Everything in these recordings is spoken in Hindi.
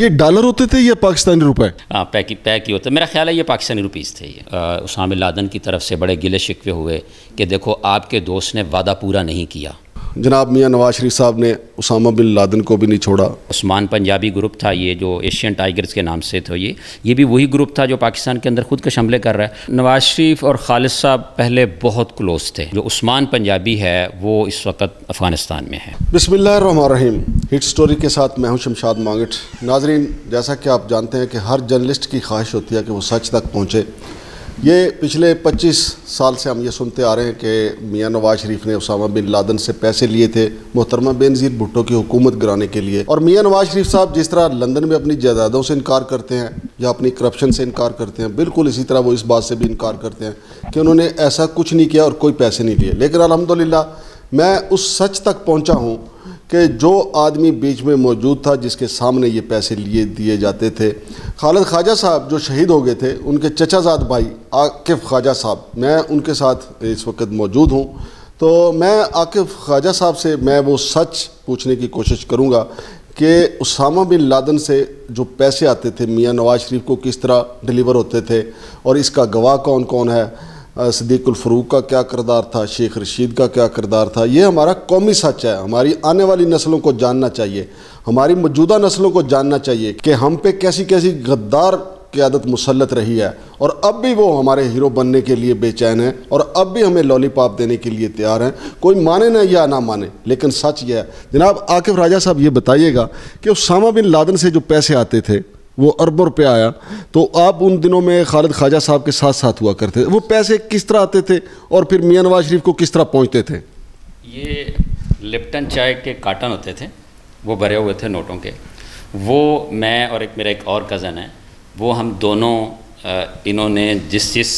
ये डॉलर होते थे या पाकिस्तानी रुपए हाँ पैक पैक ही होते मेरा ख्याल है ये पाकिस्तानी रुपीस थे ये उसामिल लादन की तरफ से बड़े गिले शिकवे हुए कि देखो आपके दोस्त ने वादा पूरा नहीं किया जनाब मियाँ नवाज शरीफ साहब ने उसामा बिन लादन को भी नहीं छोड़ा उस्मान पंजाबी ग्रुप था ये जो एशियन टाइगर्स के नाम से था ये ये भी वही ग्रुप था जो पाकिस्तान के अंदर खुद के हमले कर रहा है नवाज शरीफ और खालिद साहब पहले बहुत क्लोज थे जो उस्मान पंजाबी है वो इस वक्त अफगानिस्तान में है बसमिल्लाम हिट स्टोरी के साथ मैं हूँ शमशाद मांगठ नाजरीन जैसा कि आप जानते हैं कि हर जर्नलिस्ट की ख्वाहिश होती है कि वो सच तक पहुँचे ये पिछले 25 साल से हम ये सुनते आ रहे हैं कि मियाँ नवाज शरीफ ने उसामा बिन लादन से पैसे लिए थे मोहतरमा बेनज़ीर भुट्टो की हुकूमत गिराने के लिए और मियाँ नवाज शरीफ साहब जिस तरह लंदन में अपनी जायदादों से इनकार करते हैं या अपनी करप्शन से इनकार करते हैं बिल्कुल इसी तरह वो इस बात से भी इनकार करते हैं कि उन्होंने ऐसा कुछ नहीं किया और कोई पैसे नहीं लिए लेकिन अलहमदिल्ला मैं उस सच तक पहुँचा हूँ कि जो आदमी बीच में मौजूद था जिसके सामने ये पैसे लिए दिए जाते थे खालिद ख्वाजा साहब जो शहीद हो गए थे उनके चचाजाद भाई आकिफ़ ख्वाजा साहब मैं उनके साथ इस वक्त मौजूद हूँ तो मैं आकिफ़ ख्वाजा साहब से मैं वो सच पूछने की कोशिश करूँगा कि उसामा बिन लादन से जो पैसे आते थे मियाँ नवाज शरीफ को किस तरह डिलीवर होते थे और इसका गवाह कौन कौन है फरूक का क्या किरदार था शेख रशीद का क्या किरदार था ये हमारा कौमी सच है हमारी आने वाली नस्लों को जानना चाहिए हमारी मौजूदा नस्लों को जानना चाहिए कि हम पे कैसी कैसी गद्दार क्यादत मुसलत रही है और अब भी वो हमारे हीरो बनने के लिए बेचैन हैं और अब भी हमें लॉलीपॉप देने के लिए तैयार हैं कोई माने ना या ना माने लेकिन सच यह है जनाब आकिफ राजा साहब ये बताइएगा कि उसामा बिन लादन से जो पैसे आते थे वो अरबों रुपया आया तो आप उन दिनों में खालिद ख्वाजा साहब के साथ साथ हुआ करते थे वो पैसे किस तरह आते थे और फिर मियाँ नवाज शरीफ को किस तरह पहुँचते थे ये लिप्टन चाय के काटन होते थे वो भरे हुए थे नोटों के वो मैं और एक मेरा एक और कज़न है वो हम दोनों इन्होंने जिस जिस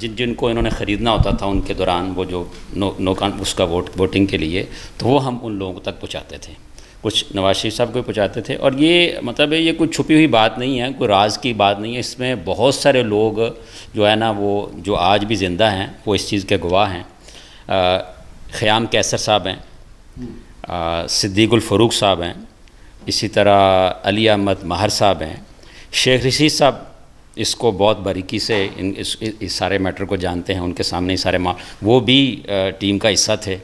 जिन जिनको इन्होंने ख़रीदना होता था उनके दौरान वो जो नो नोकान उसका वोट वोटिंग के लिए तो वो हम उन लोगों तक पहुँचाते थे कुछ नवाज शरीफ साहब को पहुँचाते थे और ये मतलब ये कोई छुपी हुई बात नहीं है कोई राज की बात नहीं है इसमें बहुत सारे लोग जो है ना वो जो आज भी ज़िंदा हैं वो इस चीज़ के गवाह हैं ख़याम कैसर साहब हैं सिद्दीकुलफ़रूक साहब हैं इसी तरह अली अहमद माहर साहब हैं शेख रशीद साहब इसको बहुत बारीकी से इन इस, इस सारे मैटर को जानते हैं उनके सामने सारे माँ वो भी टीम का हिस्सा थे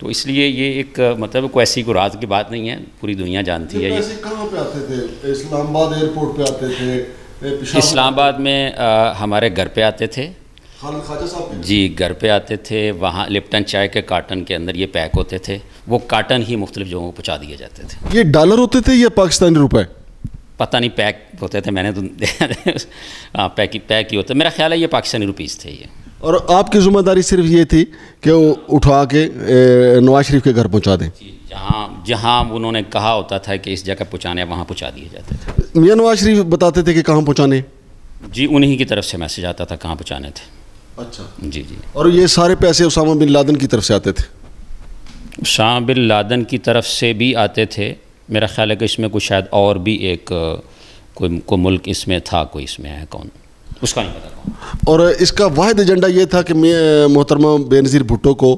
तो इसलिए ये एक मतलब कोई ऐसी को रात की बात नहीं है पूरी दुनिया जानती है ये कहाँ पे आते थे इस्लामाबाद एयरपोर्ट पे आते थे इस्लामाबाद में आ, हमारे घर पे आते थे जी घर पे आते थे वहाँ लिप्टन चाय के कार्टन के अंदर ये पैक होते थे वो कार्टन ही मुख्तलिफ जगहों को पहुँचा दिए जाते थे ये डॉलर होते थे या पाकिस्तानी रुपए पता नहीं पैक होते थे मैंने तो हाँ पैक पैक ही होते मेरा ख्याल है ये पाकिस्तानी रुपीज़ थे ये और आपकी जिम्मेदारी सिर्फ ये थी कि वो उठा के नवाज शरीफ के घर पहुंचा दें जहाँ जहाँ उन्होंने कहा होता था कि इस जगह पहुँचाने वहाँ पहुँचा दिए जाते थे मियाँ नवाज शरीफ बताते थे कि कहाँ पहुँचाने जी उन्हीं की तरफ से मैसेज आता था कहाँ पहुँचाने थे अच्छा जी जी और ये सारे पैसे उसामा बिन लादन की तरफ से आते थे उसामा बिन लादन की तरफ से भी आते थे मेरा ख्याल है कि इसमें कुछ शायद और भी एक कोई को मुल्क इसमें था कोई इसमें है कौन उसका नहीं पता था और इसका वाद एजेंडा ये था कि मोहतरमा बेनज़ीर भुट्टो को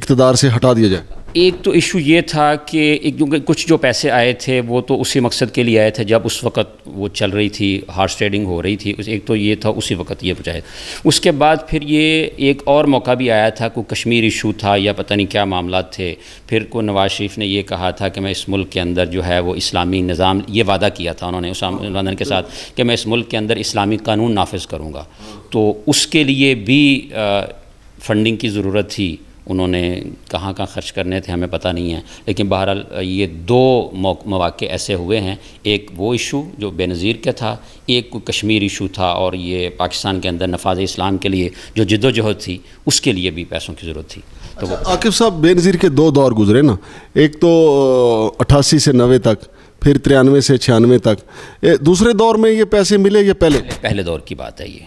इकतदार से हटा दिया जाए एक तो इशू ये था कि एक क्योंकि कुछ जो पैसे आए थे वो तो उसी मकसद के लिए आए थे जब उस वक्त वो चल रही थी हार्स ट्रेडिंग हो रही थी एक तो ये था उसी वक्त ये पूछा उसके बाद फिर ये एक और मौका भी आया था कोई कश्मीर इशू था या पता नहीं क्या मामला थे फिर को नवाज शरीफ ने यह कहा था कि मैं इस मुल्क के अंदर जो है वो इस्लामी निज़ाम ये वादा किया था उन्होंने उसाम के साथ कि मैं इस मुल्क के अंदर इस्लामी कानून नाफज करूँगा तो उसके लिए भी फंडिंग की ज़रूरत थी उन्होंने कहाँ कहाँ खर्च करने थे हमें पता नहीं है लेकिन बहरहाल ये दो मौक़े ऐसे हुए हैं एक वो इशू जो बेनज़ीर का था एक कश्मीर इशू था और ये पाकिस्तान के अंदर नफाज इस्लाम के लिए जो जद्दोजहद थी उसके लिए भी पैसों की ज़रूरत थी तो अच्छा, आकिब साहब बेनज़ीर के दो दौर गुजरे ना एक तो अट्ठासी से नबे तक फिर तिरानवे से छियानवे तक दूसरे दौर में ये पैसे मिले या पहले पहले दौर की बात है ये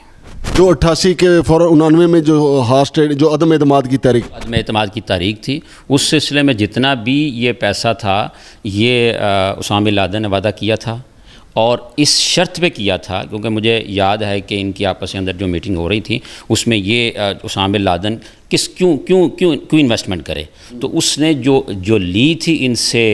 जो अट्ठासी के फौर उनानवे में जो हास्ट जो अदम अतमाद की तारीख अदम अतमाद की तारीख थी उस सिलसिले में जितना भी ये पैसा था ये उसाम लादन ने वादा किया था और इस शर्त पे किया था क्योंकि मुझे याद है कि इनकी आपस के अंदर जो मीटिंग हो रही थी उसमें ये उसाम लादन किस क्यों क्यों क्यों क्यों इन्वेस्टमेंट करे तो उसने जो जो ली थी इनसे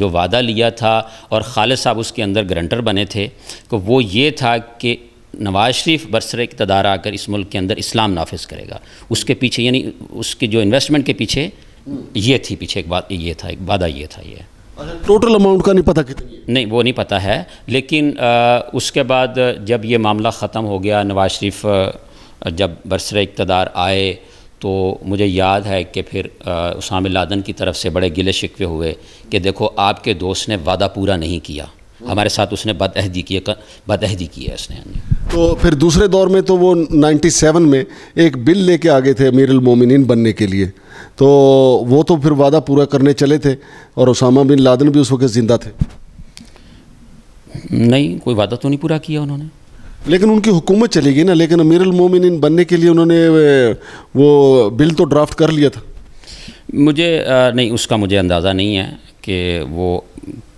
जो वादा लिया था और खालिद साहब उसके अंदर ग्रंटर बने थे तो वो ये था कि नवाज शरीफ बरसर इकतदार आकर इस मुल्क के अंदर इस्लाम नाफिज करेगा उसके पीछे यानी उसके जो इन्वेस्टमेंट के पीछे ये थी पीछे एक बात ये था एक वादा ये था ये टोटल अच्छा, अमाउंट का नहीं पता कितना नहीं वो नहीं पता है लेकिन आ, उसके बाद जब ये मामला ख़त्म हो गया नवाज शरीफ जब बरसर इकतदार आए तो मुझे याद है कि फिर उसाम लादन की तरफ से बड़े गिले शिकवे हुए कि देखो आपके दोस्त ने वादा पूरा नहीं किया हमारे साथ उसने बदहदी की बदहदी की है उसने तो फिर दूसरे दौर में तो वो 97 में एक बिल लेके आ गए थे अमीर मोमिन बनने के लिए तो वो तो फिर वादा पूरा करने चले थे और उसामा बिन लादन भी उस वक्त ज़िंदा थे नहीं कोई वादा तो नहीं पूरा किया उन्होंने लेकिन उनकी हुकूमत चली गई ना लेकिन अमीर मोमिन बनने के लिए उन्होंने वो बिल तो ड्राफ्ट कर लिया था मुझे नहीं उसका मुझे अंदाज़ा नहीं है कि वो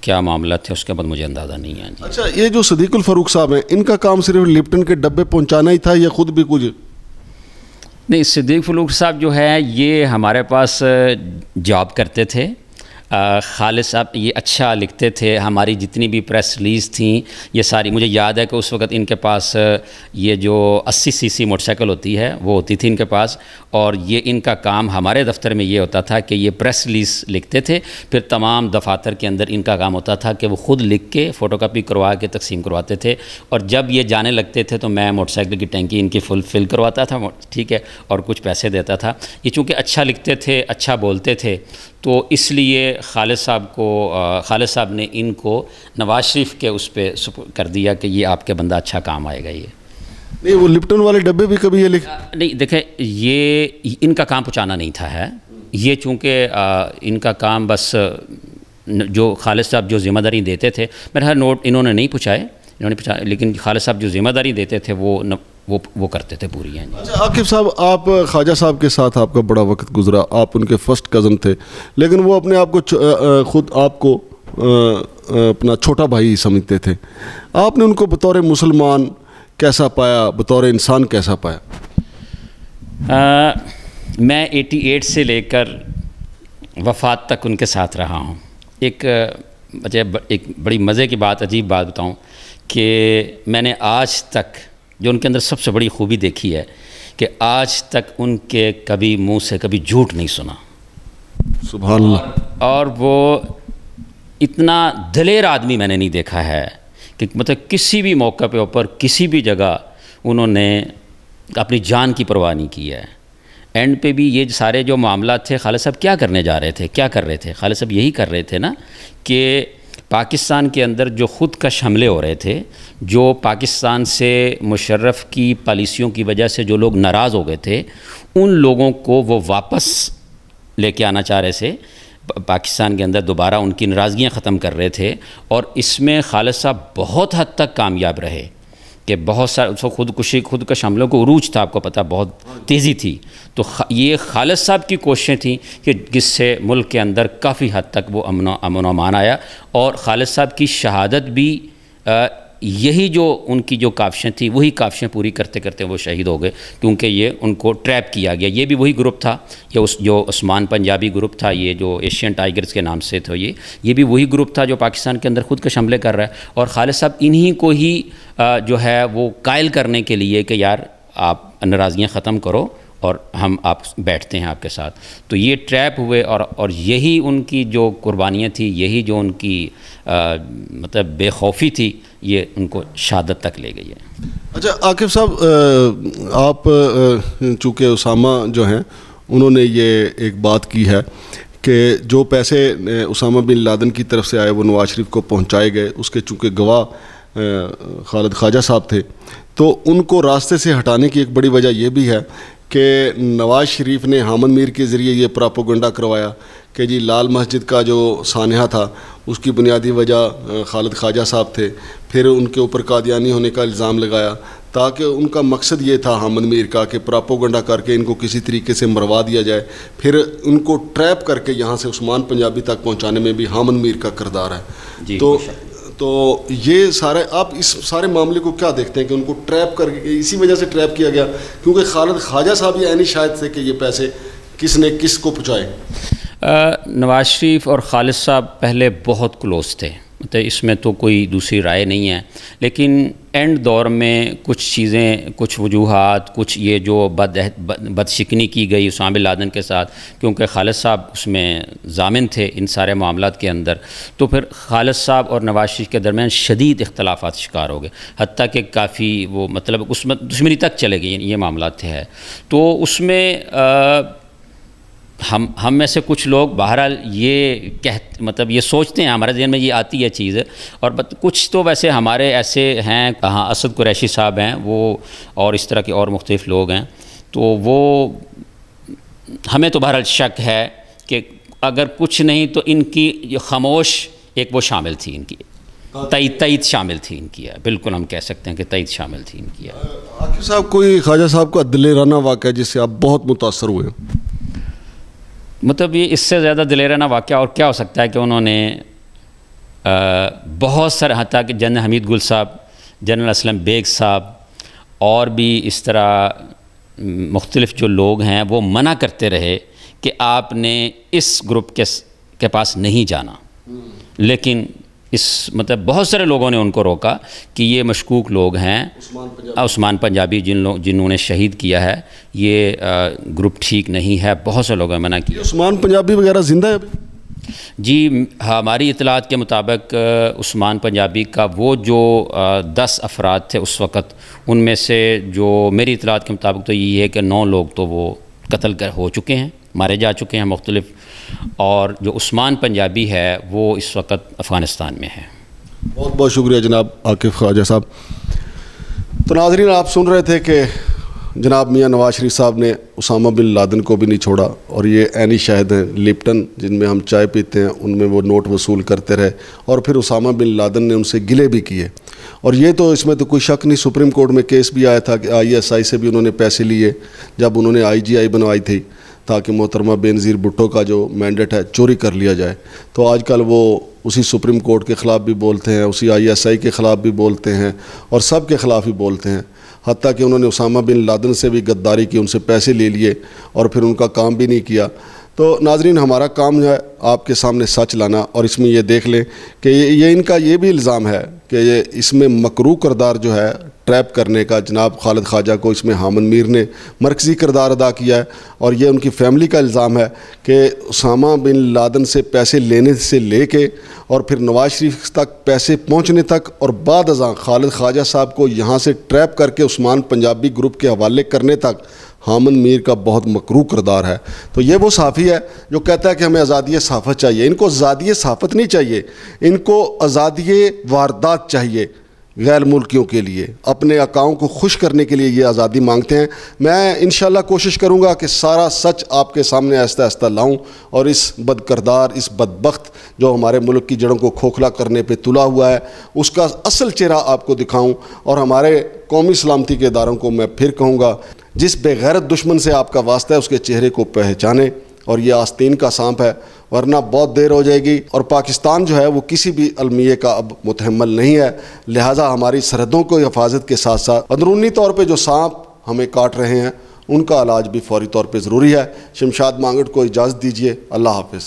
क्या मामला थे उसके बाद मुझे अंदाज़ा नहीं है अच्छा ये जो सदीकुल फ़रूक साहब हैं इनका काम सिर्फ लिप्टन के डब्बे पहुंचाना ही था या ख़ुद भी कुछ नहीं सदीक फलूक साहब जो है ये हमारे पास जॉब करते थे खालिद साहब ये अच्छा लिखते थे हमारी जितनी भी प्रेस रिलीज़ थी ये सारी मुझे याद है कि उस वक्त इनके पास ये जो 80 सीसी मोटरसाइकिल होती है वो होती थी इनके पास और ये इनका काम हमारे दफ्तर में ये होता था कि ये प्रेस रिलीज़ लिखते थे फिर तमाम दफातर के अंदर इनका काम होता था कि वो ख़ुद लिख के कापी करवा के तकसीम करवाते थे और जब ये जाने लगते थे तो मैं मोटरसाइकिल की टैंकी इनकी फुल फिल करवाता था ठीक है और कुछ पैसे देता था ये चूँकि अच्छा लिखते थे अच्छा बोलते थे तो इसलिए खालिद साहब को खालिद साहब ने इनको नवाज शरीफ के उस पर कर दिया कि ये आपके बंदा अच्छा काम आएगा ये नहीं वो लिप्टन वाले डब्बे भी कभी ये लिख नहीं देखें ये इनका काम पहुँचाना नहीं था है ये चूँकि इनका काम बस जो खालिद साहब जो ज़िम्मेदारी देते थे मेरा नोट इन्होंने नहीं पूछाए इन्होंने पूछा लेकिन खालिद साहब जो ज़िम्मेदारी देते थे वो न, वो वो करते थे पूरी हैं हाँ अच्छा आकिब साहब आप ख्वाजा साहब के साथ आपका बड़ा वक्त गुजरा आप उनके फर्स्ट कज़न थे लेकिन वो अपने आप को ख़ुद आपको अपना छोटा भाई समझते थे आपने उनको बतौर मुसलमान कैसा पाया बतौर इंसान कैसा पाया आ, मैं 88 से लेकर वफात तक उनके साथ रहा हूँ एक एक बड़ी मज़े की बात अजीब बात बताऊँ कि मैंने आज तक जो उनके अंदर सबसे बड़ी खूबी देखी है कि आज तक उनके कभी मुंह से कभी झूठ नहीं सुना सुबह और, वो इतना दलेर आदमी मैंने नहीं देखा है कि मतलब किसी भी मौके पे ऊपर किसी भी जगह उन्होंने अपनी जान की परवाह नहीं की है एंड पे भी ये सारे जो मामला थे खालिद साहब क्या करने जा रहे थे क्या कर रहे थे खालिद साहब यही कर रहे थे ना कि पाकिस्तान के अंदर जो ख़ुदकश हमले हो रहे थे जो पाकिस्तान से मुशर्रफ की पॉलिसियों की वजह से जो लोग नाराज़ हो गए थे उन लोगों को वो वापस लेके आना चाह रहे थे पाकिस्तान के अंदर दोबारा उनकी नाराज़गियाँ ख़त्म कर रहे थे और इसमें खालसा बहुत हद तक कामयाब रहे कि बहुत सारे उसको खुदकुशी खुदकश हमलों को उरूज था आपको पता बहुत तेज़ी थी तो ये खालिद साहब की कोशिशें थी कि जिससे मुल्क के अंदर काफ़ी हद तक वो अमन अमन आया और खालिद साहब की शहादत भी यही जो उनकी जो काविशें थी वही काविशें पूरी करते करते वो शहीद हो गए क्योंकि ये उनको ट्रैप किया गया ये भी वही ग्रुप था ये उस जो उस्मान पंजाबी ग्रुप था ये जो एशियन टाइगर्स के नाम से थे ये ये भी वही ग्रुप था जो पाकिस्तान के अंदर खुद कश हमले कर रहा है और खालिद साहब इन्हीं को ही जो है वो कायल करने के लिए कि यार आप नाराज़गियाँ ख़त्म करो और हम आप बैठते हैं आपके साथ तो ये ट्रैप हुए और और यही उनकी जो कुर्बानियाँ थी यही जो उनकी आ, मतलब बेखौफी थी ये उनको शहादत तक ले गई है अच्छा आकिब साहब आप चूँकि उसामा जो हैं उन्होंने ये एक बात की है कि जो पैसे उसामा बिन लादन की तरफ से आए वो नवाज शरीफ को पहुंचाए गए उसके चूँकि गवाह खालिद ख्वाजा साहब थे तो उनको रास्ते से हटाने की एक बड़ी वजह यह भी है कि नवाज शरीफ ने हामद मीर के ज़रिए ये प्रापोगंडा करवाया कि जी लाल मस्जिद का जो सानहा था उसकी बुनियादी वजह खालिद ख्वाजा साहब थे फिर उनके ऊपर कादियानी होने का इल्ज़ाम लगाया ताकि उनका मकसद ये था हामद मीर का कि प्रापोगंडा करके इनको किसी तरीके से मरवा दिया जाए फिर उनको ट्रैप करके यहाँ से उस्मान पंजाबी तक पहुँचाने में भी हामद मीर का किरदार है तो तो ये सारे आप इस सारे मामले को क्या देखते हैं कि उनको ट्रैप करके इसी वजह से ट्रैप किया गया क्योंकि खालद ख्वाजा साहब ये आनी शायद थे कि ये पैसे किसने किस को पहुँचाए नवाज शरीफ और खालिद साहब पहले बहुत क्लोज थे तो इसमें तो कोई दूसरी राय नहीं है लेकिन एंड दौर में कुछ चीज़ें कुछ वजूहत कुछ ये जो बद बदशिकनी की गई उसाम लादन के साथ क्योंकि खालिद साहब उसमें जामिन थे इन सारे मामला के अंदर तो फिर खालिद साहब और नवाज शरीफ के दरमियान शदीद इख्तलाफ शिकार हो गए हती कि काफ़ी वो मतलब उसमें दुश्मनी तक चले गई ये मामला थे है तो उसमें आ, हम हम में से कुछ लोग बहरहाल ये कह मतलब ये सोचते हैं हमारे जहन में ये आती है चीज़ और कुछ तो वैसे हमारे ऐसे हैं हाँ असद कुरैशी साहब हैं वो और इस तरह के और मुख्तलिफ़ लोग हैं तो वो हमें तो बहरहाल शक है कि अगर कुछ नहीं तो इनकी जो खामोश एक वो शामिल थी इनकी तई तईद शामिल थी इनकी है बिल्कुल हम कह सकते हैं कि तईद शामिल थी इनकी है आखिर साहब कोई ख्वाजा साहब का दिलेराना वाक़ है जिससे आप बहुत मुतासर हुए मतलब ये इससे ज़्यादा दिलेराना वाक़ और क्या हो सकता है कि उन्होंने बहुत सारे हती कि जनरल हमीद गुल साहब जनरल असलम बेग साहब और भी इस तरह मुख्तलफ़ जो लोग हैं वो मना करते रहे कि आपने इस ग्रुप के के पास नहीं जाना हम्म। लेकिन इस मतलब बहुत सारे लोगों ने उनको रोका कि ये मशकूक लोग हैं उस्मान पंजाबी, जिन लोग जिन्होंने शहीद किया है ये ग्रुप ठीक नहीं है बहुत से लोगों ने मना किया उस्मान पंजाबी वगैरह ज़िंदा है जी हमारी इतलात के मुताबिक उस्मान पंजाबी का वो जो दस अफराद थे उस वक़्त उनमें से जो मेरी इतलात के मुताबिक तो ये है कि नौ लोग तो वो कत्ल कर हो चुके हैं मारे जा चुके हैं मुख्तलिफ और जो उस्मान पंजाबी है वो इस वक्त अफ़गानिस्तान में है बहुत बहुत शुक्रिया जनाब आकिफ ख्वाजा साहब तो नाजरीन आप सुन रहे थे कि जनाब मियाँ नवाज शरीफ साहब ने उसामा बिन लादन को भी नहीं छोड़ा और ये ऐनी शाहिद हैं लिप्टन जिनमें हम चाय पीते हैं उनमें वो नोट वसूल करते रहे और फिर उसामा बिन लादन ने उनसे गिले भी किए और ये तो इसमें तो कोई शक नहीं सुप्रीम कोर्ट में केस भी आया था कि आईएसआई से भी उन्होंने पैसे लिए जब उन्होंने आईजीआई बनवाई थी ताकि मोहतरमा बेनज़ीर भुट्टो का जो मैंडेट है चोरी कर लिया जाए तो आजकल वो उसी सुप्रीम कोर्ट के ख़िलाफ़ भी बोलते हैं उसी आईएसआई के ख़िलाफ़ भी बोलते हैं और सब के ख़िलाफ़ ही बोलते हैं हती कि उन्होंने उसामा बिन लादन से भी गद्दारी की उनसे पैसे ले लिए और फिर उनका काम भी नहीं किया तो नाजरीन हमारा काम है आपके सामने सच लाना और इसमें यह देख लें कि ये, ये इनका ये भी इल्ज़ाम है कि ये इसमें मकरू करदार जो है ट्रैप करने का जनाब खालिद ख्वाजा को इसमें हामद मीर ने मरकज़ी किरदार अदा किया है और ये उनकी फैमिली का इल्ज़ाम है कि उसामा बिन लादन से पैसे लेने से ले के और फिर नवाज शरीफ तक पैसे पहुँचने तक और बाद अजा खालिद ख्वाजा साहब को यहाँ से ट्रैप करके उस्मान पंजाबी ग्रुप के हवाले करने तक हामद मीर का बहुत मकरू करदार है तो ये वो साफ़ी है जो कहता है कि हमें आज़ादी साफ़त चाहिए इनको आज़ादी सहाफ़त नहीं चाहिए इनको आज़ादी वारदात चाहिए गैर मुल्कियों के लिए अपने अकाओं को खुश करने के लिए ये आज़ादी मांगते हैं मैं इन कोशिश करूँगा कि सारा सच आपके सामने आहिस्ता आहिस्ता लाऊँ और इस बदकरदार इस बदबخت जो हमारे मुल्क की जड़ों को खोखला करने पर तुला हुआ है उसका असल चेहरा आपको दिखाऊँ और हमारे कौमी सलामती के इदारों को मैं फिर कहूँगा जिस बेगैरत दुश्मन से आपका वास्ता है उसके चेहरे को पहचाने और यह आस्तीन का सांप है वरना बहुत देर हो जाएगी और पाकिस्तान जो है वो किसी भी अलमिये का अब मुतहमल नहीं है लिहाजा हमारी सरहदों को हिफाजत के साथ साथ अंदरूनी तौर पर जो सांप हमें काट रहे हैं उनका इलाज भी फौरी तौर पर ज़रूरी है शमशाद मांगट को इजाज़त दीजिए अल्लाह हाफिज़